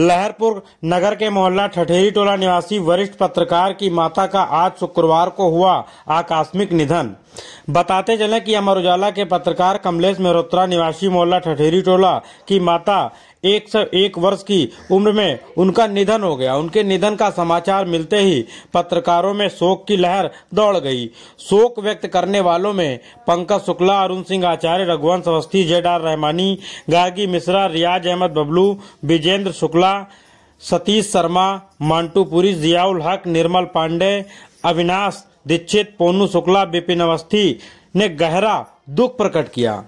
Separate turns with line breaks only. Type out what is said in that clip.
लहरपुर नगर के मोहल्ला ठठेरी टोला निवासी वरिष्ठ पत्रकार की माता का आज शुक्रवार को हुआ आकस्मिक निधन बताते चले कि अमर उजाला के पत्रकार कमलेश मेहरोत्रा निवासी मोहल्ला ठठेरी टोला की माता एक से एक वर्ष की उम्र में उनका निधन हो गया उनके निधन का समाचार मिलते ही पत्रकारों में शोक की लहर दौड़ गई शोक व्यक्त करने वालों में पंकज शुक्ला अरुण सिंह आचार्य रघुवंश अवस्थी जेड आर रहमानी गार्गी मिश्रा रियाज अहमद बबलू विजेंद्र शुक्ला सतीश शर्मा मांटूपुरी जियाउल हक निर्मल पांडे अविनाश दीक्षित पोनू शुक्ला बिपिन अवस्थी ने गहरा दुख प्रकट किया